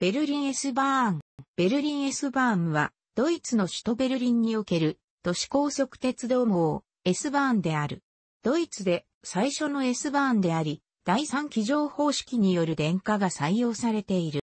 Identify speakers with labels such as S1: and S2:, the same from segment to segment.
S1: ベルリン・エスバーン。ベルリン・エスバーンは、ドイツの首都ベルリンにおける都市高速鉄道網、エスバーンである。ドイツで最初のエスバーンであり、第三機乗方式による電化が採用されている。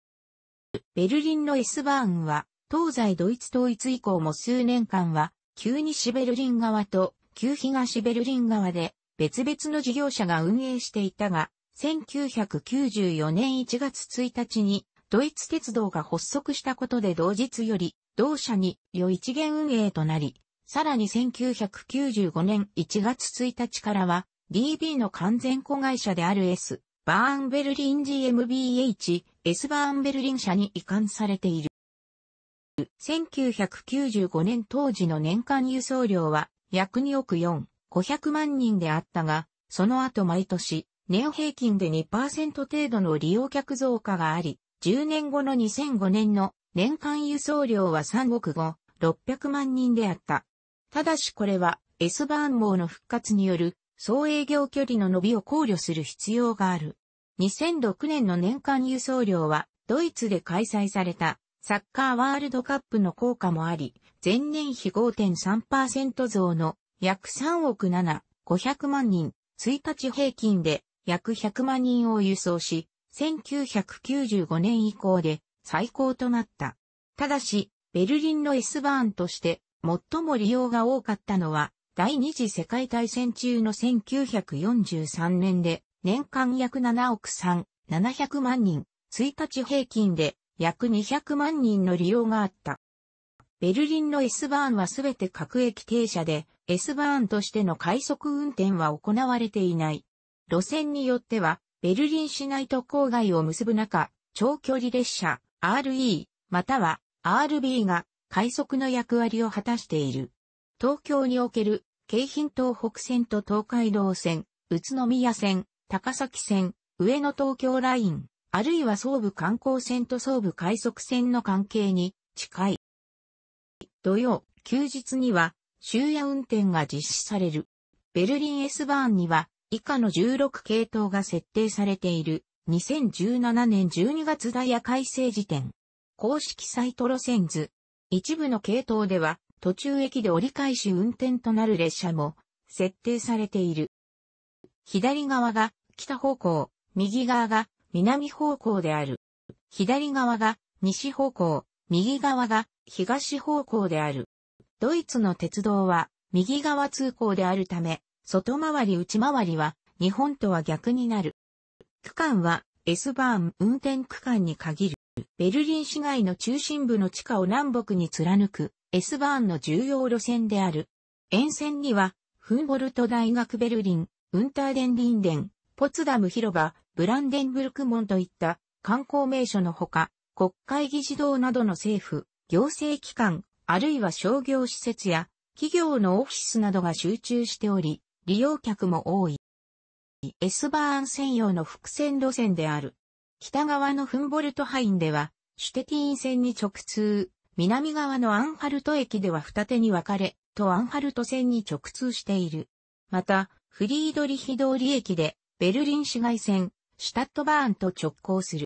S1: ベルリンのエスバーンは、東西ドイツ統一以降も数年間は、旧西ベルリン側と旧東ベルリン側で別々の事業者が運営していたが、1994年1月1日にドイツ鉄道が発足したことで同日より、同社に、よ一元運営となり、さらに1995年1月1日からは、DB の完全子会社である S、バーンベルリン GmbH、S バーンベルリン社に移管されている。1995年当時の年間輸送量は約2億4、500万人であったが、その後毎年、年平均で2%程度の利用客増加があり、10年後の2005年の年間輸送量は3億5、600万人であった。ただしこれは S バーン号の復活による総営業距離の伸びを考慮する必要がある。2006年の年間輸送量はドイツで開催されたサッカーワールドカップの効果もあり、前年比5.3%増の約3億7、500万人、1日平均で約100万人を輸送し、1995年以降で最高となった。ただし、ベルリンの S バーンとして最も利用が多かったのは、第二次世界大戦中の1943年で、年間約7億3700万人、1日平均で約200万人の利用があった。ベルリンの S バーンはすべて各駅停車で、S バーンとしての快速運転は行われていない。路線によっては、ベルリン市内と郊外を結ぶ中、長距離列車 RE または RB が快速の役割を果たしている。東京における京浜東北線と東海道線、宇都宮線、高崎線、上野東京ライン、あるいは総武観光線と総武快速線の関係に近い。土曜、休日には終夜運転が実施される。ベルリン S バーンには以下の16系統が設定されている2017年12月ダイヤ改正時点。公式サイト路線図。一部の系統では途中駅で折り返し運転となる列車も設定されている。左側が北方向、右側が南方向である。左側が西方向、右側が東方向である。ドイツの鉄道は右側通行であるため、外回り内回りは日本とは逆になる。区間は S バーン運転区間に限る。ベルリン市街の中心部の地下を南北に貫く S バーンの重要路線である。沿線にはフンボルト大学ベルリン、ウンターデンリンデン、ポツダム広場、ブランデンブルク門といった観光名所のほか、国会議事堂などの政府、行政機関、あるいは商業施設や企業のオフィスなどが集中しており、利用客も多い。エスバーン専用の複線路線である。北側のフンボルトハインでは、シュテティーン線に直通、南側のアンハルト駅では二手に分かれ、とアンハルト線に直通している。また、フリードリヒ通り駅で、ベルリン市街線、シュタットバーンと直行する。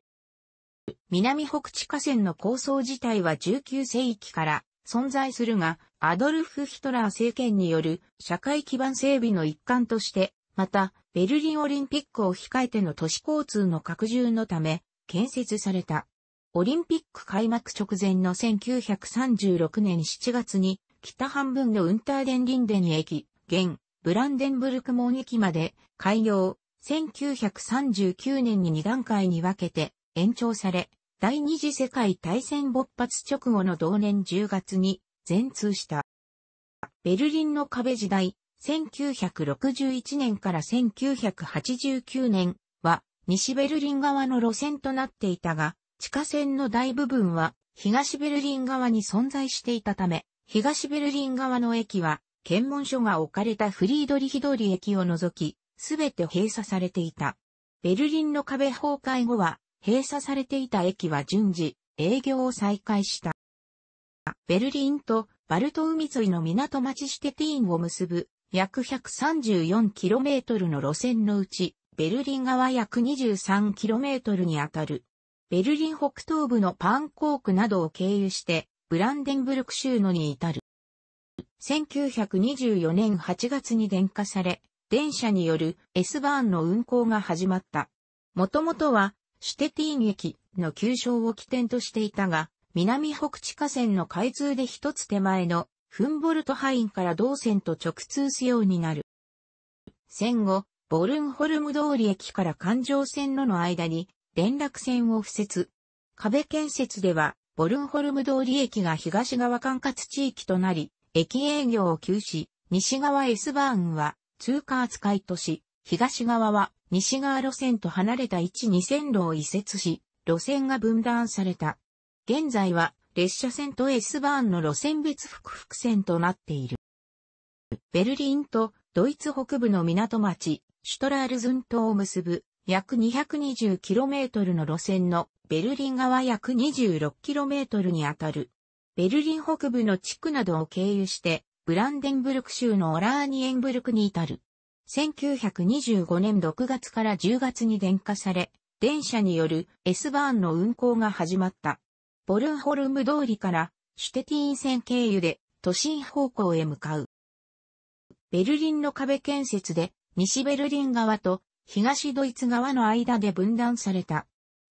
S1: 南北地下線の構想自体は19世紀から存在するが、アドルフ・ヒトラー政権による社会基盤整備の一環として、また、ベルリンオリンピックを控えての都市交通の拡充のため、建設された。オリンピック開幕直前の1936年7月に、北半分のウンターデンリンデン駅、現、ブランデンブルク門駅まで開業、1939年に2段階に分けて延長され、第二次世界大戦勃発直後の同年10月に全通した。ベルリンの壁時代、1961年から1989年は西ベルリン側の路線となっていたが、地下線の大部分は東ベルリン側に存在していたため、東ベルリン側の駅は検問所が置かれたフリードリヒ通り駅を除き、すべて閉鎖されていた。ベルリンの壁崩壊後は、閉鎖されていた駅は順次、営業を再開した。ベルリンとバルト海沿いの港町シュテティーンを結ぶ約 134km の路線のうち、ベルリン側約 23km にあたる。ベルリン北東部のパンコークなどを経由して、ブランデンブルク州のに至る。1924年8月に電化され、電車による S バーンの運行が始まった。もともとは、シュテティーン駅の旧称を起点としていたが、南北地下線の開通で一つ手前のフンボルトハインから同線と直通すようになる。戦後、ボルンホルム通り駅から環状線路の間に連絡線を付設。壁建設では、ボルンホルム通り駅が東側管轄地域となり、駅営業を休止、西側 S バーンは通過扱いとし、東側は西側路線と離れた位置に線路を移設し、路線が分断された。現在は列車線と S バーンの路線別複々線となっている。ベルリンとドイツ北部の港町、シュトラールズントを結ぶ約 220km の路線のベルリン側約 26km にあたる。ベルリン北部の地区などを経由して、ブランデンブルク州のオラーニエンブルクに至る。1925年6月から10月に電化され、電車による S バーンの運行が始まった。ボルンホルム通りからシュテティーン線経由で都心方向へ向かう。ベルリンの壁建設で西ベルリン側と東ドイツ側の間で分断された。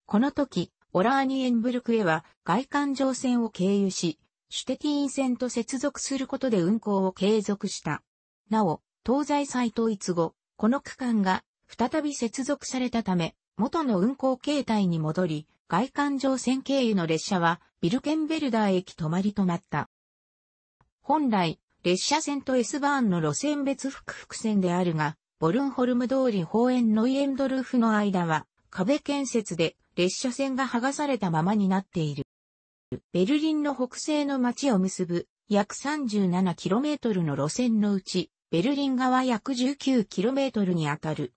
S1: この時、オラーニエンブルクへは外環状線を経由し、シュテティーン線と接続することで運行を継続した。なお、東西再統一後、この区間が再び接続されたため、元の運行形態に戻り、外環状線経由の列車はビルケンベルダー駅止まりとなった。本来、列車線と S バーンの路線別複々線であるが、ボルンホルム通り方園ノイエンドルーフの間は壁建設で列車線が剥がされたままになっている。ベルリンの北西の街を結ぶ約 37km の路線のうち、ベルリン側約 19km に当たる。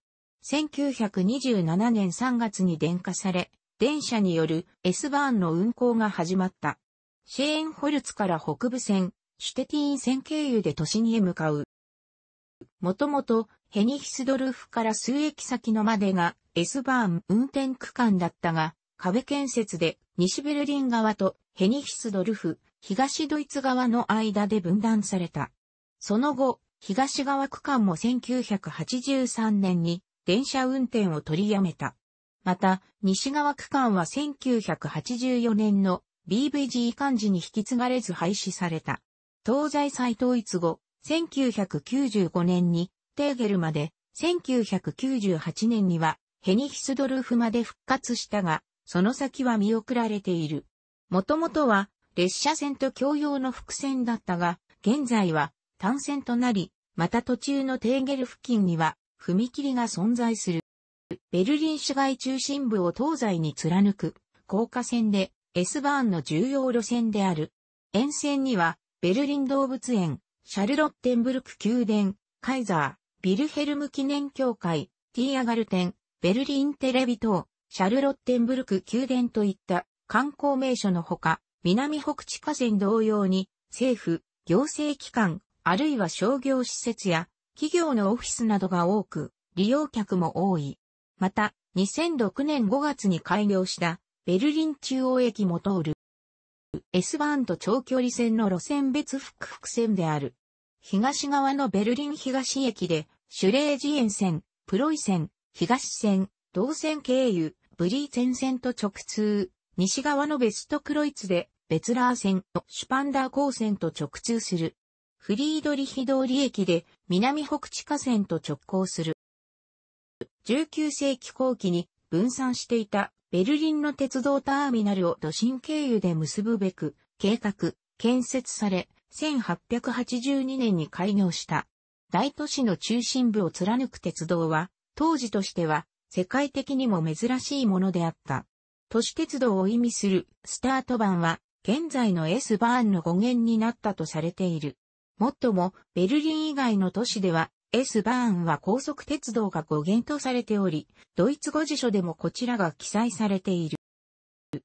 S1: 1927年3月に電化され、電車による S バーンの運行が始まった。シェーンホルツから北部線、シュテティーン線経由で都心へ向かう。もともとヘニヒスドルフから数駅先のまでが S バーン運転区間だったが、壁建設で西ベルリン側とヘニヒスドルフ、東ドイツ側の間で分断された。その後、東側区間も1983年に電車運転を取りやめた。また、西側区間は1984年の BVG 漢字に引き継がれず廃止された。東西再統一後、1995年にテーゲルまで、1998年にはヘニヒスドルフまで復活したが、その先は見送られている。もともとは列車線と共用の伏線だったが、現在は単線となり、また途中のテーゲル付近には踏切が存在する。ベルリン市街中心部を東西に貫く、高架線で、S バーンの重要路線である。沿線には、ベルリン動物園、シャルロッテンブルク宮殿、カイザー、ビルヘルム記念協会、ティーアガルテン、ベルリンテレビ等、シャルロッテンブルク宮殿といった観光名所のほか、南北地下線同様に、政府、行政機関、あるいは商業施設や、企業のオフィスなどが多く、利用客も多い。また、2006年5月に開業したベルリン中央駅も通る S バーンと長距離線の路線別複々線である。東側のベルリン東駅でシュレージエン線、プロイ線、東線、同線経由、ブリーツェン線と直通。西側のベストクロイツでベツラー線、シュパンダー高線と直通する。フリードリヒ通り駅で南北地下線と直行する。19世紀後期に分散していたベルリンの鉄道ターミナルを都心経由で結ぶべく計画、建設され、1882年に開業した。大都市の中心部を貫く鉄道は、当時としては世界的にも珍しいものであった。都市鉄道を意味するスタート版は、現在の S バーンの語源になったとされている。もっとも、ベルリン以外の都市では S バーンは高速鉄道が語源とされており、ドイツ語辞書でもこちらが記載されている。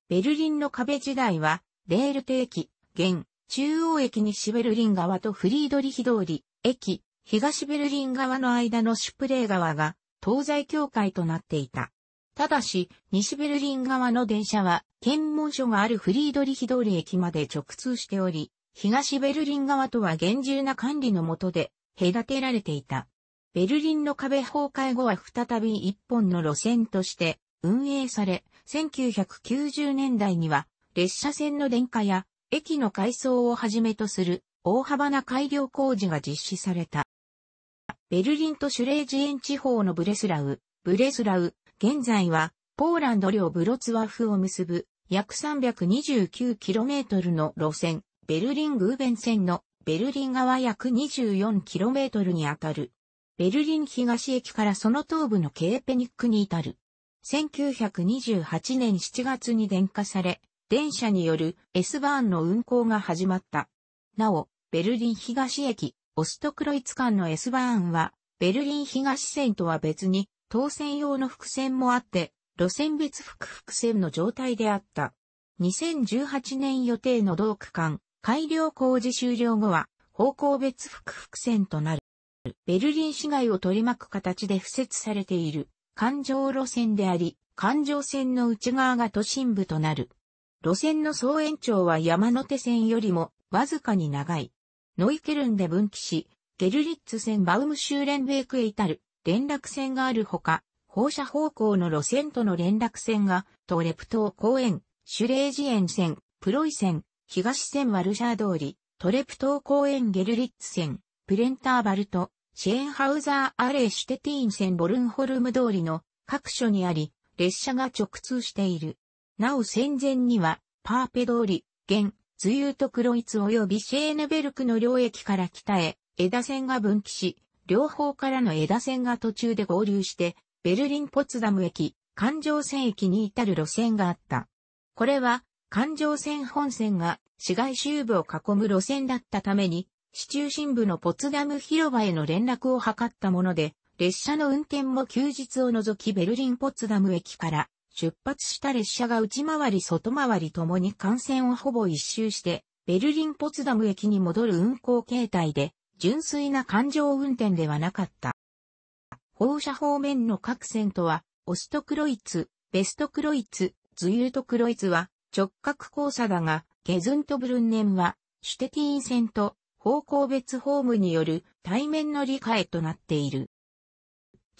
S1: ベルリンの壁時代は、レールテ駅、現、中央駅西ベルリン側とフリードリヒ通り、駅、東ベルリン側の間のシュプレー川が、東西境界となっていた。ただし、西ベルリン側の電車は、検問所があるフリードリヒ通り駅まで直通しており、東ベルリン側とは厳重な管理のもとで、隔てられていた。ベルリンの壁崩壊後は再び一本の路線として運営され、1990年代には列車線の電化や駅の改装をはじめとする大幅な改良工事が実施された。ベルリンとシュレージエン地方のブレスラウ、ブレスラウ、現在はポーランド領ブロツワフを結ぶ約 329km の路線、ベルリン・グーベン線のベルリン側約 24km にあたる。ベルリン東駅からその東部のケーペニックに至る。1928年7月に電化され、電車による S バーンの運行が始まった。なお、ベルリン東駅、オストクロイツ間の S バーンは、ベルリン東線とは別に、当線用の伏線もあって、路線別複伏線の状態であった。2018年予定の同区間、改良工事終了後は、方向別複々線となる。ベルリン市街を取り巻く形で敷設されている、環状路線であり、環状線の内側が都心部となる。路線の総延長は山手線よりもわずかに長い。ノイケルンで分岐し、ゲルリッツ線バウムシューレンベークへ至る連絡線があるほか、放射方向の路線との連絡線が、トレプト公園、シュレージエン線、プロイ線、東線ワルシャー通り、トレプトー公園ゲルリッツ線、プレンターバルト、シェーンハウザー・アレー・シュテティーン線ボルンホルム通りの各所にあり、列車が直通している。なお戦前には、パーペ通り、現、ズユートクロイツ及びシェーネベルクの両駅から北へ、枝線が分岐し、両方からの枝線が途中で合流して、ベルリン・ポツダム駅、環状線駅に至る路線があった。これは、環状線本線が市街周部を囲む路線だったために、市中心部のポツダム広場への連絡を図ったもので、列車の運転も休日を除きベルリンポツダム駅から出発した列車が内回り外回りともに幹線をほぼ一周して、ベルリンポツダム駅に戻る運行形態で、純粋な環状運転ではなかった。放射方面の各線とは、オストクロイツ、ベストクロイツ、ズユートクロイツは、直角交差だが、ゲズントブルンネンは、シュテティーン線と方向別ホームによる対面の理解となっている。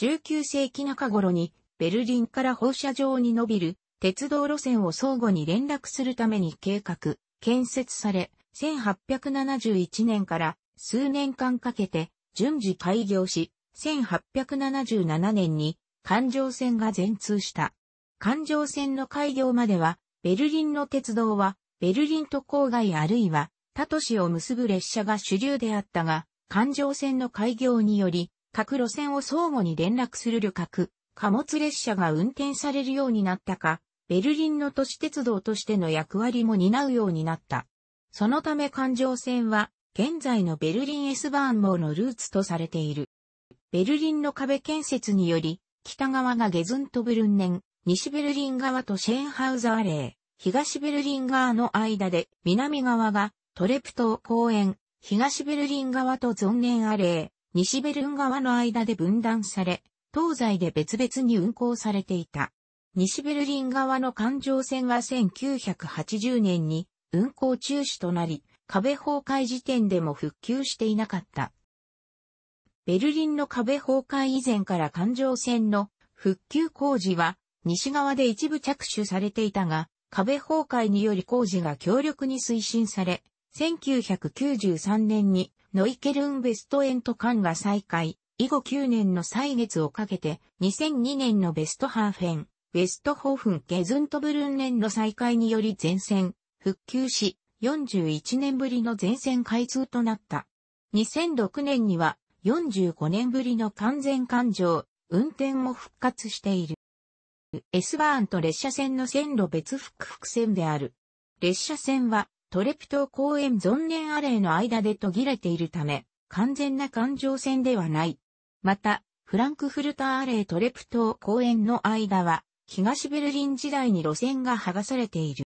S1: 19世紀中頃にベルリンから放射状に伸びる鉄道路線を相互に連絡するために計画、建設され、1871年から数年間かけて順次開業し、1877年に環状線が全通した。環状線の開業まではベルリンの鉄道は、ベルリンと郊外あるいは、他都市を結ぶ列車が主流であったが、環状線の開業により、各路線を相互に連絡する旅客、貨物列車が運転されるようになったか、ベルリンの都市鉄道としての役割も担うようになった。そのため環状線は、現在のベルリン S バーン網のルーツとされている。ベルリンの壁建設により、北側がゲズントブルンネン、西ベルリン側とシェーンハウザーレー、東ベルリン側の間で、南側がトレプト公園、東ベルリン側とゾンネンアレー、西ベルン側の間で分断され、東西で別々に運行されていた。西ベルリン側の環状線は1980年に運行中止となり、壁崩壊時点でも復旧していなかった。ベルリンの壁崩壊以前から環状線の復旧工事は西側で一部着手されていたが、壁崩壊により工事が強力に推進され、1993年にノイケルンベストエント間が再開、以後9年の歳月をかけて、2002年のベストハーフェン、ベストホーフン・ゲズントブルンンの再開により全線、復旧し、41年ぶりの全線開通となった。2006年には45年ぶりの完全環状、運転も復活している。S バーンと列車線の線路別複々線である。列車線はトレプト公園存念アレーの間で途切れているため、完全な環状線ではない。また、フランクフルターアレートレプト公園の間は、東ベルリン時代に路線が剥がされている。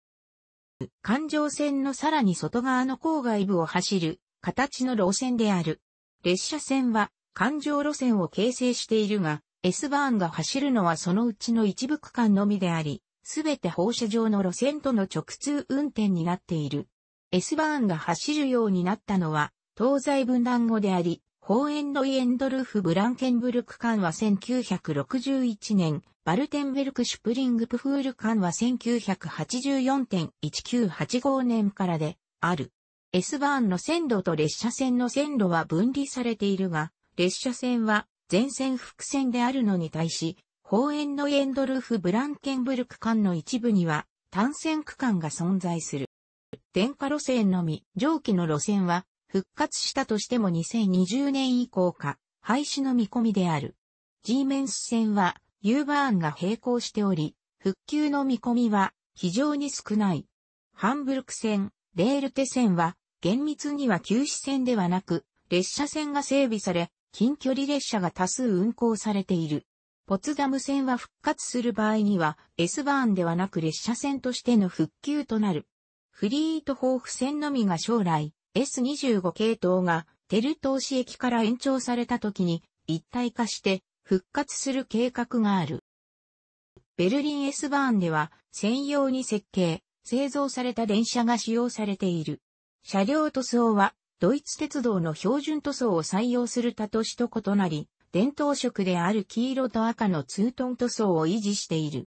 S1: 環状線のさらに外側の郊外部を走る形の路線である。列車線は環状路線を形成しているが、S バーンが走るのはそのうちの一部区間のみであり、すべて放射状の路線との直通運転になっている。S バーンが走るようになったのは、東西分断後であり、ホーエンドイ・エンドルフ・ブランケンブルク間は1961年、バルテンベルク・シュプリングプフール間は1984.1985年からで、ある。S バーンの線路と列車線の線路は分離されているが、列車線は前線伏線であるのに対し、公園のエンドルフ・ブランケンブルク間の一部には単線区間が存在する。電化路線のみ、上記の路線は復活したとしても2020年以降か、廃止の見込みである。G メンス線は U バーンが並行しており、復旧の見込みは非常に少ない。ハンブルク線、レールテ線は厳密には休止線ではなく、列車線が整備され、近距離列車が多数運行されている。ポツダム線は復活する場合には S バーンではなく列車線としての復旧となる。フリートホーフ線のみが将来 S25 系統がテルトー市駅から延長された時に一体化して復活する計画がある。ベルリン S バーンでは専用に設計、製造された電車が使用されている。車両塗装はドイツ鉄道の標準塗装を採用する他都市と異なり、伝統色である黄色と赤のツートン塗装を維持している。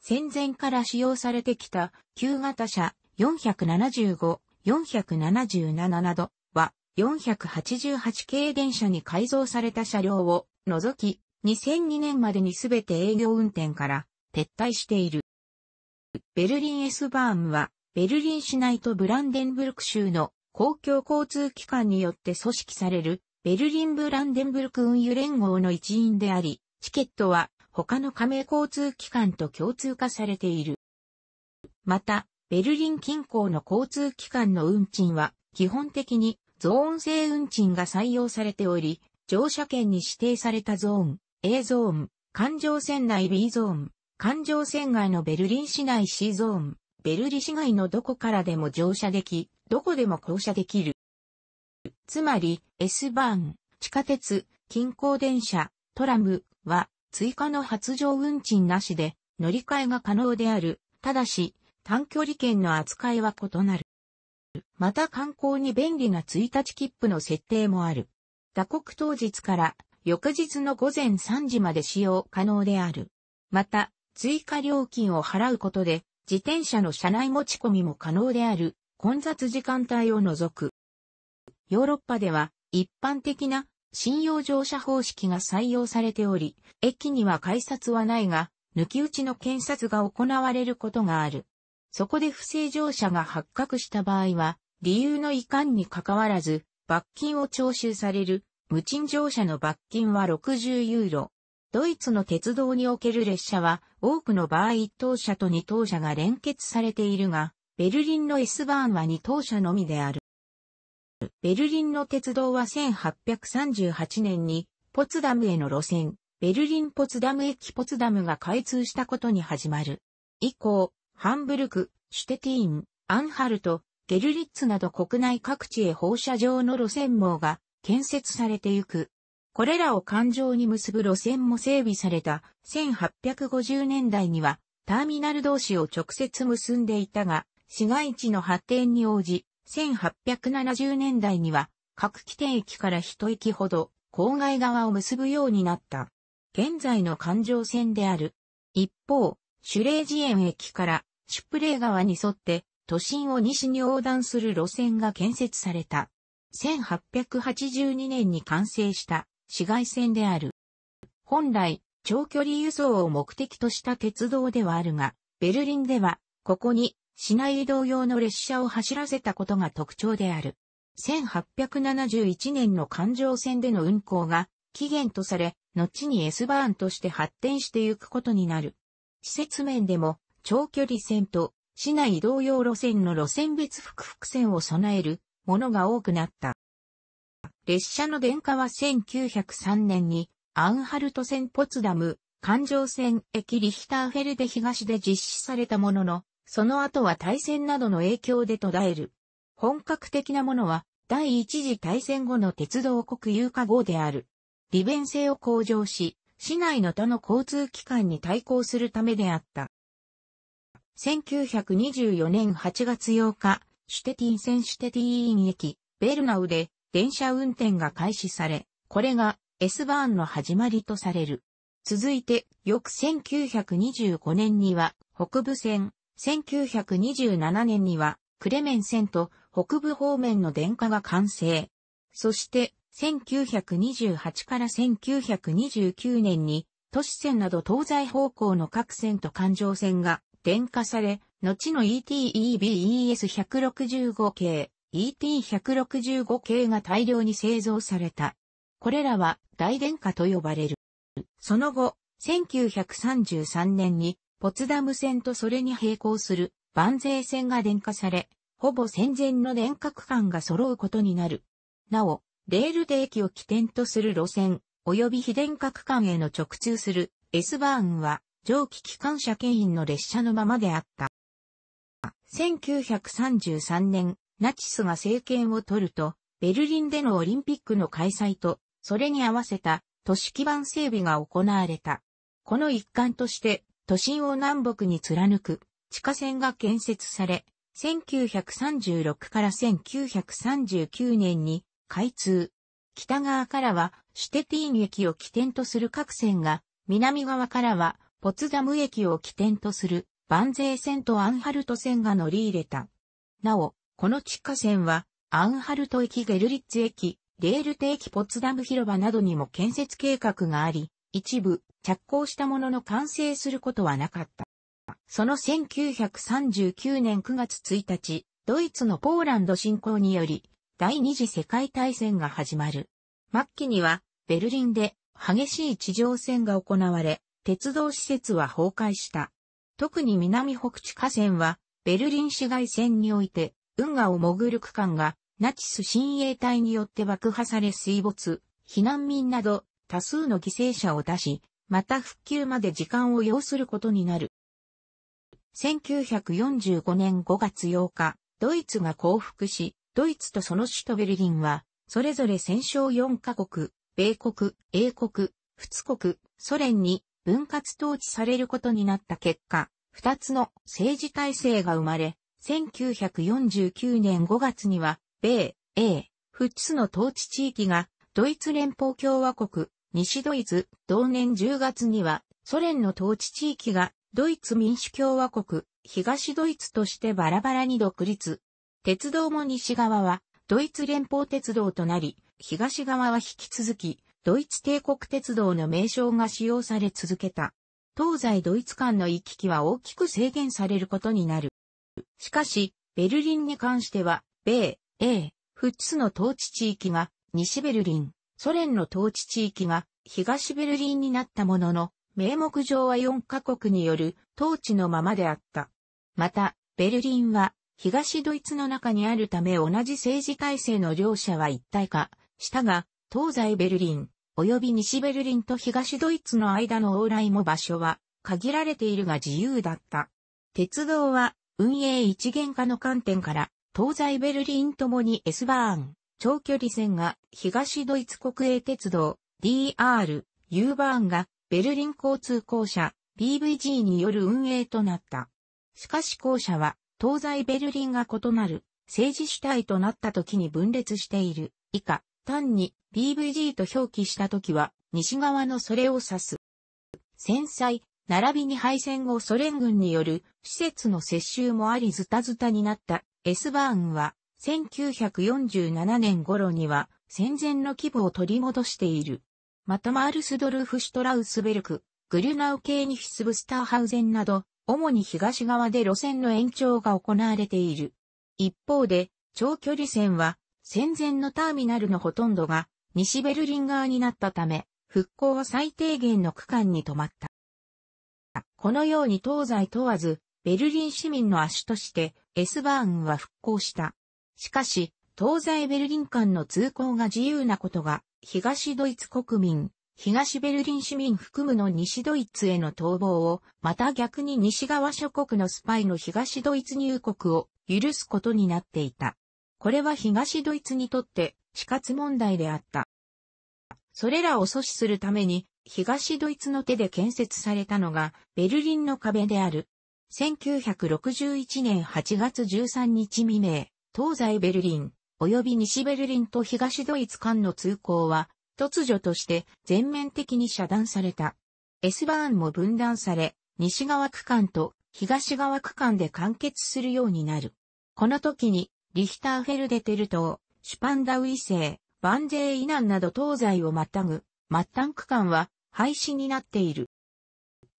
S1: 戦前から使用されてきた旧型車475、477などは488系電車に改造された車両を除き2002年までにすべて営業運転から撤退している。ベルリンエスバーンはベルリン市内とブランデンブルク州の公共交通機関によって組織されるベルリンブランデンブルク運輸連合の一員であり、チケットは他の加盟交通機関と共通化されている。また、ベルリン近郊の交通機関の運賃は基本的にゾーン制運賃が採用されており、乗車券に指定されたゾーン、A ゾーン、環状線内 B ゾーン、環状線外のベルリン市内 C ゾーン、ベルリ市外のどこからでも乗車でき、どこでも降車できる。つまり、S バーン、地下鉄、近郊電車、トラムは、追加の発乗運賃なしで、乗り換えが可能である。ただし、短距離券の扱いは異なる。また観光に便利な1日切符の設定もある。打刻当日から翌日の午前3時まで使用可能である。また、追加料金を払うことで、自転車の車内持ち込みも可能である。混雑時間帯を除く。ヨーロッパでは一般的な信用乗車方式が採用されており、駅には改札はないが、抜き打ちの検察が行われることがある。そこで不正乗車が発覚した場合は、理由の遺憾に関わらず、罰金を徴収される、無賃乗車の罰金は60ユーロ。ドイツの鉄道における列車は、多くの場合1等車と2等車が連結されているが、ベルリンの S バーンは2等車のみである。ベルリンの鉄道は1838年に、ポツダムへの路線、ベルリンポツダム駅ポツダムが開通したことに始まる。以降、ハンブルク、シュテティーン、アンハルト、ゲルリッツなど国内各地へ放射状の路線網が建設されてゆく。これらを環状に結ぶ路線も整備された1850年代にはターミナル同士を直接結んでいたが、市街地の発展に応じ、1870年代には各起点駅から一駅ほど郊外側を結ぶようになった。現在の環状線である。一方、シュレージエン駅からシュプレー川に沿って都心を西に横断する路線が建設された。1882年に完成した市街線である。本来、長距離輸送を目的とした鉄道ではあるが、ベルリンでは、ここに市内移動用の列車を走らせたことが特徴である。1871年の環状線での運行が起源とされ、後に S バーンとして発展してゆくことになる。施設面でも長距離線と市内移動用路線の路線別複々線を備えるものが多くなった。列車の電化は1903年にアンハルト線ポツダム、環状線駅リヒターフェルデ東で実施されたものの、その後は大戦などの影響で途絶える。本格的なものは、第一次大戦後の鉄道国有化号である。利便性を向上し、市内の他の交通機関に対抗するためであった。1924年8月8日、シュテティン線シュテティーン駅、ベルナウで電車運転が開始され、これが S バーンの始まりとされる。続いて、翌1925年には、北部線、1927年には、クレメン線と北部方面の電化が完成。そして、1928から1929年に、都市線など東西方向の各線と環状線が電化され、後の ETEBES165 系、ET165 系が大量に製造された。これらは大電化と呼ばれる。その後、1933年にポツダム線とそれに並行する万税線が電化され、ほぼ戦前の電化区間が揃うことになる。なお、レールで駅を起点とする路線、及び非電化区間への直通する S バーンは、蒸気機関車牽引の列車のままであった。1933年、ナチスが政権を取ると、ベルリンでのオリンピックの開催と、それに合わせた都市基盤整備が行われた。この一環として、都心を南北に貫く地下線が建設され、1936から1939年に開通。北側からはシュテティーン駅を起点とする各線が、南側からはポツダム駅を起点とする万税線とアンハルト線が乗り入れた。なお、この地下線はアンハルト駅ゲルリッツ駅、レールテ駅ポツダム広場などにも建設計画があり、一部着工したものの完成することはなかった。その1939年9月1日、ドイツのポーランド侵攻により、第二次世界大戦が始まる。末期には、ベルリンで激しい地上戦が行われ、鉄道施設は崩壊した。特に南北地下線は、ベルリン市街線において、運河を潜る区間が、ナチス親衛隊によって爆破され水没、避難民など、多数の犠牲者を出し、また復旧まで時間を要することになる。1945年5月8日、ドイツが降伏し、ドイツとその首都ベルリンは、それぞれ戦勝4カ国、米国、英国、仏国、ソ連に分割統治されることになった結果、二つの政治体制が生まれ、1949年5月には、米、英、仏の統治地域がドイツ連邦共和国、西ドイツ、同年10月には、ソ連の統治地域が、ドイツ民主共和国、東ドイツとしてバラバラに独立。鉄道も西側は、ドイツ連邦鉄道となり、東側は引き続き、ドイツ帝国鉄道の名称が使用され続けた。東西ドイツ間の行き来は大きく制限されることになる。しかし、ベルリンに関しては、米、英、フッツの統治地域が、西ベルリン、ソ連の統治地域が東ベルリンになったものの、名目上は4カ国による統治のままであった。また、ベルリンは東ドイツの中にあるため同じ政治体制の両者は一体化したが、東西ベルリン、及び西ベルリンと東ドイツの間の往来も場所は限られているが自由だった。鉄道は運営一元化の観点から東西ベルリンともに S バーン、長距離線が東ドイツ国営鉄道 DR、U バーンがベルリン交通公社 BVG による運営となった。しかし公社は東西ベルリンが異なる政治主体となった時に分裂している。以下、単に BVG と表記した時は西側のそれを指す。戦災、並びに敗戦後ソ連軍による施設の接収もありズタズタになった S バーンは1947年頃には戦前の規模を取り戻している。またマールスドルフ・シュトラウスベルク、グリュナウ系にニヒスブスターハウゼンなど、主に東側で路線の延長が行われている。一方で、長距離線は、戦前のターミナルのほとんどが、西ベルリン側になったため、復興は最低限の区間に止まった。このように東西問わず、ベルリン市民の足として、エスバーンは復興した。しかし、東西ベルリン間の通行が自由なことが、東ドイツ国民、東ベルリン市民含むの西ドイツへの逃亡を、また逆に西側諸国のスパイの東ドイツ入国を許すことになっていた。これは東ドイツにとって死活問題であった。それらを阻止するために、東ドイツの手で建設されたのが、ベルリンの壁である。1961年8月13日未明、東西ベルリン、及び西ベルリンと東ドイツ間の通行は、突如として全面的に遮断された。S バーンも分断され、西側区間と東側区間で完結するようになる。この時に、リヒターフェルデテル島、シュパンダウイセー、バンジェー以南など東西をまたぐ、末端区間は廃止になっている。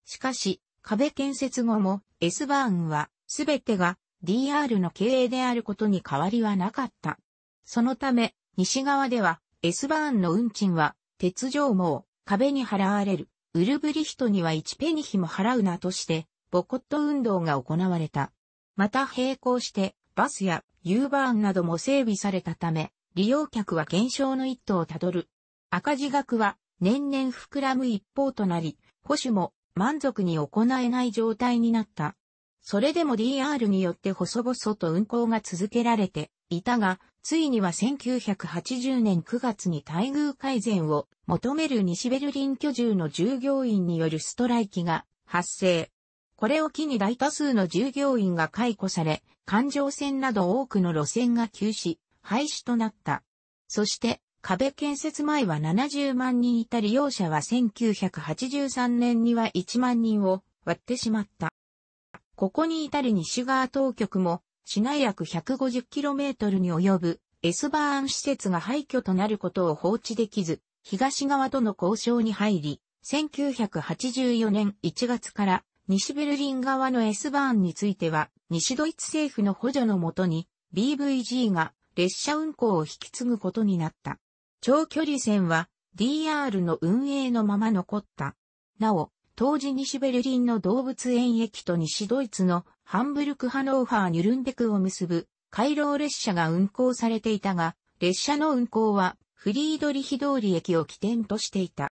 S1: しかし、壁建設後も S バーンはすべてが DR の経営であることに変わりはなかった。そのため、西側では S バーンの運賃は、鉄条網、壁に払われる、ウルブリヒトには1ペニヒも払うなとして、ボコット運動が行われた。また並行して、バスや U バーンなども整備されたため、利用客は減少の一途をたどる。赤字額は年々膨らむ一方となり、保守も満足に行えない状態になった。それでも DR によって細々と運行が続けられていたが、ついには1980年9月に待遇改善を求める西ベルリン居住の従業員によるストライキが発生。これを機に大多数の従業員が解雇され、環状線など多くの路線が休止、廃止となった。そして、壁建設前は70万人いた利用者は1983年には1万人を割ってしまった。ここに至る西側当局も、市内約 150km に及ぶエスバーン施設が廃墟となることを放置できず、東側との交渉に入り、1984年1月から西ベルリン側のエスバーンについては、西ドイツ政府の補助のもとに、BVG が列車運行を引き継ぐことになった。長距離線は DR の運営のまま残った。なお、当時西ベルリンの動物園駅と西ドイツのハンブルク・ハノーファー・ニュルンベクを結ぶ回廊列車が運行されていたが、列車の運行はフリードリヒ通り駅を起点としていた。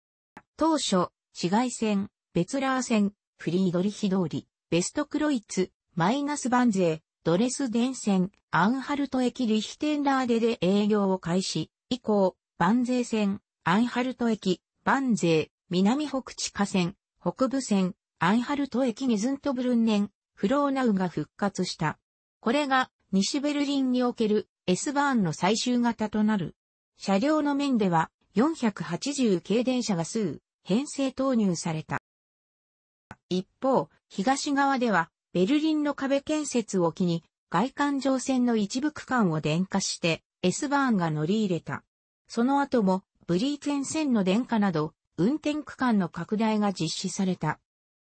S1: 当初、市街線、ベツラー線、フリードリヒ通り、ベストクロイツ、マイナスバンゼー、ドレスデン線、アンハルト駅リヒテンラーデで営業を開始、以降、バンゼー線、アンハルト駅、バンゼー、南北地下線、北部線、アンハルト駅にズントブルンネン、フローナウが復活した。これが西ベルリンにおける S バーンの最終型となる。車両の面では480系電車が数、編成投入された。一方、東側ではベルリンの壁建設を機に外環状線の一部区間を電化して S バーンが乗り入れた。その後もブリーツン線の電化など運転区間の拡大が実施された。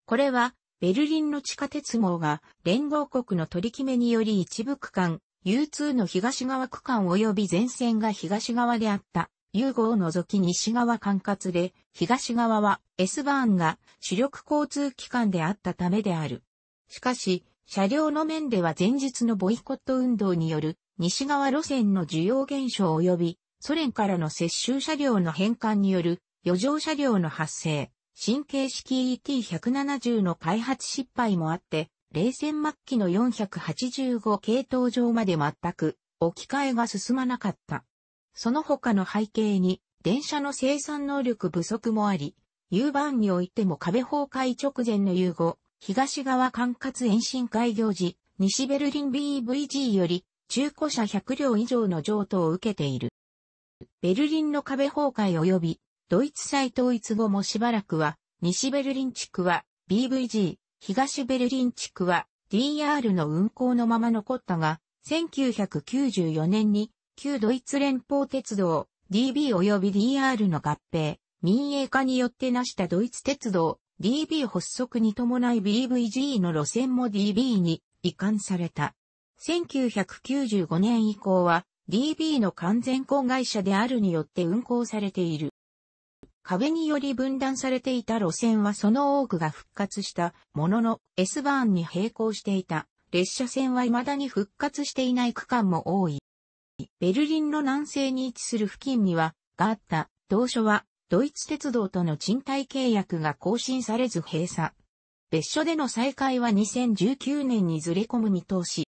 S1: これは、ベルリンの地下鉄網が連合国の取り決めにより一部区間、U2 の東側区間及び全線が東側であった。U5 を除き西側管轄で、東側は S バーンが主力交通機関であったためである。しかし、車両の面では前日のボイコット運動による西側路線の需要減少及びソ連からの接収車両の返還による余剰車両の発生、神経式 ET170 の開発失敗もあって、冷戦末期の485系統上まで全く置き換えが進まなかった。その他の背景に、電車の生産能力不足もあり、U n においても壁崩壊直前の U5、東側管轄延伸開業時、西ベルリン BVG より中古車100両以上の譲渡を受けている。ベルリンの壁崩壊及びドイツ再統一後もしばらくは、西ベルリン地区は BVG、東ベルリン地区は DR の運行のまま残ったが、1994年に旧ドイツ連邦鉄道 DB 及び DR の合併、民営化によって成したドイツ鉄道 DB 発足に伴い BVG の路線も DB に移管された。1995年以降は DB の完全子会社であるによって運行されている。壁により分断されていた路線はその多くが復活したものの S バーンに並行していた列車線は未だに復活していない区間も多い。ベルリンの南西に位置する付近にはがあった同所はドイツ鉄道との賃貸契約が更新されず閉鎖。別所での再開は2019年にずれ込む見通し。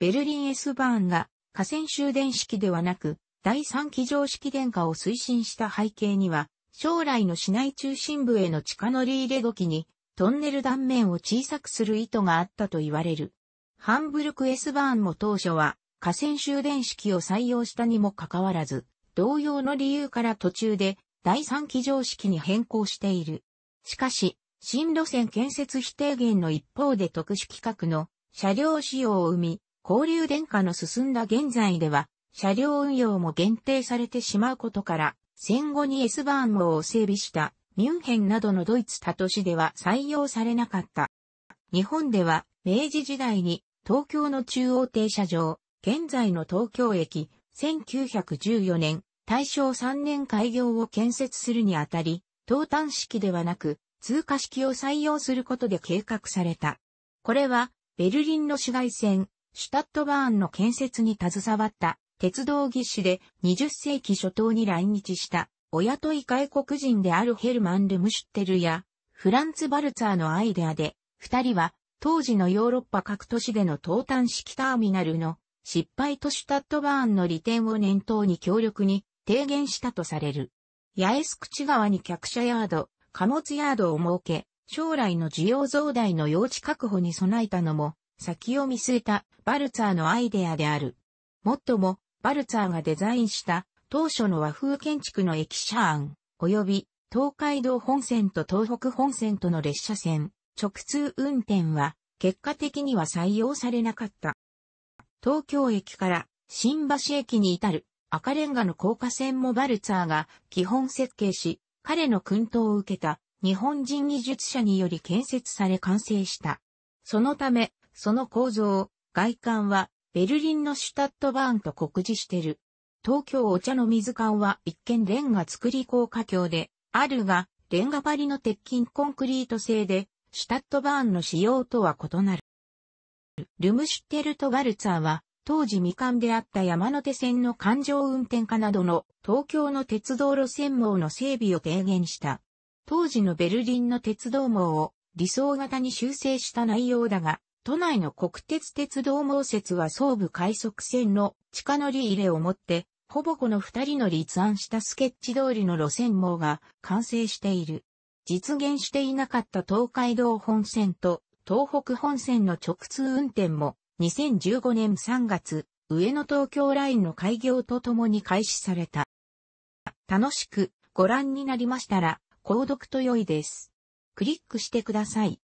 S1: ベルリン S バーンが河川終電式ではなく第3機乗式電化を推進した背景には、将来の市内中心部への地下乗り入れ時に、トンネル断面を小さくする意図があったと言われる。ハンブルク・エスバーンも当初は、河川終電式を採用したにもかかわらず、同様の理由から途中で第三機常式に変更している。しかし、新路線建設否定源の一方で特殊規格の車両使用を生み、交流電化の進んだ現在では、車両運用も限定されてしまうことから、戦後に S バーン号を整備したミュンヘンなどのドイツ他都市では採用されなかった。日本では明治時代に東京の中央停車場、現在の東京駅、1914年、大正3年開業を建設するにあたり、東端式ではなく、通過式を採用することで計画された。これは、ベルリンの市街線、シュタットバーンの建設に携わった鉄道技師で20世紀初頭に来日した、お雇い外国人であるヘルマン・ルムシュッテルや、フランツ・バルツァーのアイデアで、二人は、当時のヨーロッパ各都市での投炭式ターミナルの失敗都市タットバーンの利点を念頭に強力に提言したとされる。八重洲口側に客車ヤード、貨物ヤードを設け、将来の需要増大の用地確保に備えたのも、先を見据えたバルツァーのアイデアである。もっとも、バルツァーがデザインした当初の和風建築の駅舎案、及び東海道本線と東北本線との列車線、直通運転は結果的には採用されなかった。東京駅から新橋駅に至る赤レンガの高架線もバルツァーが基本設計し、彼の訓導を受けた日本人技術者により建設され完成した。そのため、その構造、外観はベルリンのシュタットバーンと告示してる。東京お茶の水館は一見レンガ作り高架橋で、あるが、レンガ張りの鉄筋コンクリート製で、シュタットバーンの仕様とは異なる。ルムシュテルトガルツァーは、当時未完であった山手線の環状運転化などの東京の鉄道路線網の整備を提言した。当時のベルリンの鉄道網を理想型に修正した内容だが、都内の国鉄鉄道網設は総武快速線の地下乗り入れをもって、ほぼこの二人の立案したスケッチ通りの路線網が完成している。実現していなかった東海道本線と東北本線の直通運転も2015年3月、上野東京ラインの開業とともに開始された。楽しくご覧になりましたら、購読と良いです。クリックしてください。